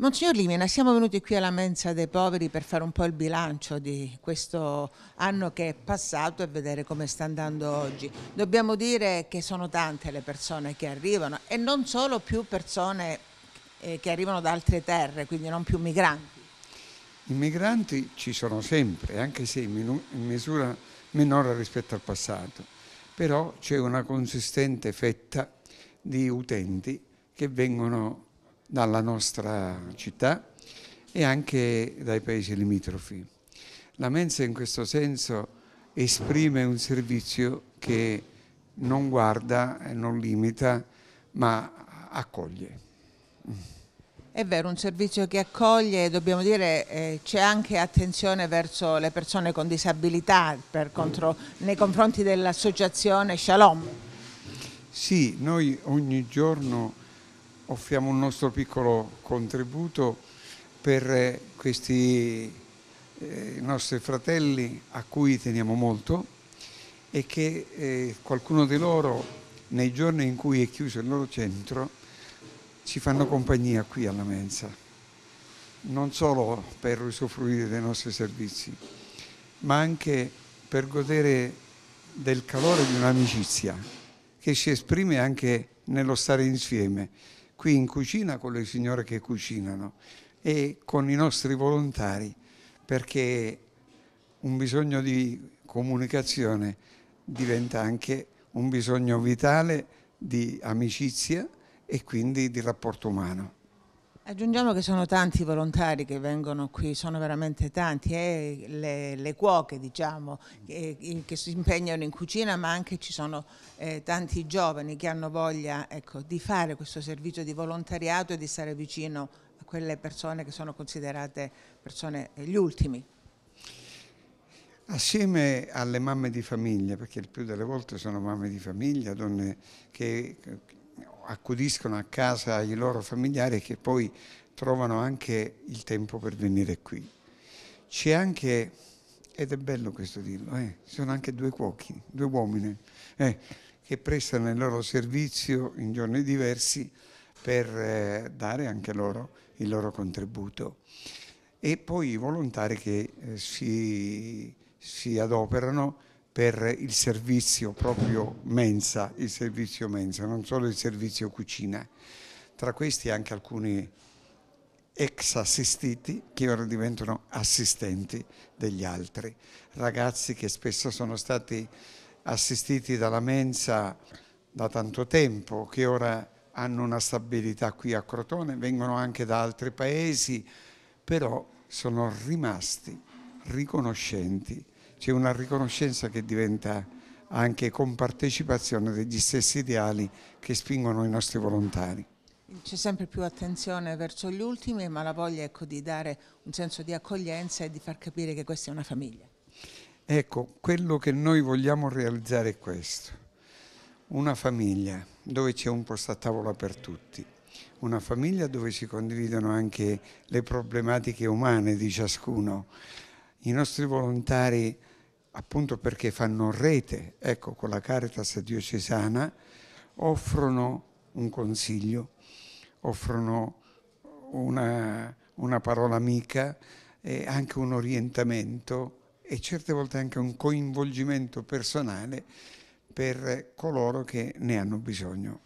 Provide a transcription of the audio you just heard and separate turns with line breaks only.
Monsignor Limena, siamo venuti qui alla mensa dei poveri per fare un po' il bilancio di questo anno che è passato e vedere come sta andando oggi. Dobbiamo dire che sono tante le persone che arrivano e non solo più persone eh, che arrivano da altre terre, quindi non più migranti.
I migranti ci sono sempre, anche se in misura minore rispetto al passato, però c'è una consistente fetta di utenti che vengono dalla nostra città e anche dai paesi limitrofi. La mensa in questo senso esprime un servizio che non guarda, non limita, ma accoglie.
È vero, un servizio che accoglie e dobbiamo dire eh, c'è anche attenzione verso le persone con disabilità contro, nei confronti dell'associazione Shalom.
Sì, noi ogni giorno offriamo un nostro piccolo contributo per eh, questi eh, nostri fratelli a cui teniamo molto e che eh, qualcuno di loro nei giorni in cui è chiuso il loro centro ci fanno compagnia qui alla mensa, non solo per usufruire dei nostri servizi, ma anche per godere del calore di un'amicizia che si esprime anche nello stare insieme qui in cucina con le signore che cucinano e con i nostri volontari, perché un bisogno di comunicazione diventa anche un bisogno vitale di amicizia e quindi di rapporto umano.
Aggiungiamo che sono tanti i volontari che vengono qui, sono veramente tanti, eh, le, le, cuoche diciamo, eh, che si impegnano in cucina, ma anche ci sono eh, tanti giovani che hanno voglia ecco, di fare questo servizio di volontariato e di stare vicino a quelle persone che sono considerate persone eh, gli ultimi.
Assieme alle mamme di famiglia, perché il più delle volte sono mamme di famiglia, donne che accudiscono a casa i loro familiari e che poi trovano anche il tempo per venire qui. C'è anche, ed è bello questo dirlo, eh, ci sono anche due cuochi, due uomini, eh, che prestano il loro servizio in giorni diversi per eh, dare anche loro il loro contributo. E poi i volontari che eh, si, si adoperano per il servizio proprio mensa, il servizio mensa, non solo il servizio cucina. Tra questi anche alcuni ex assistiti che ora diventano assistenti degli altri, ragazzi che spesso sono stati assistiti dalla mensa da tanto tempo, che ora hanno una stabilità qui a Crotone, vengono anche da altri paesi, però sono rimasti riconoscenti c'è una riconoscenza che diventa anche compartecipazione degli stessi ideali che spingono i nostri volontari.
C'è sempre più attenzione verso gli ultimi, ma la voglia ecco, di dare un senso di accoglienza e di far capire che questa è una famiglia.
Ecco, quello che noi vogliamo realizzare è questo. Una famiglia dove c'è un posto a tavola per tutti, una famiglia dove si condividono anche le problematiche umane di ciascuno. I nostri volontari appunto perché fanno rete, ecco, con la Caritas diocesana, offrono un consiglio, offrono una, una parola amica, eh, anche un orientamento e certe volte anche un coinvolgimento personale per coloro che ne hanno bisogno.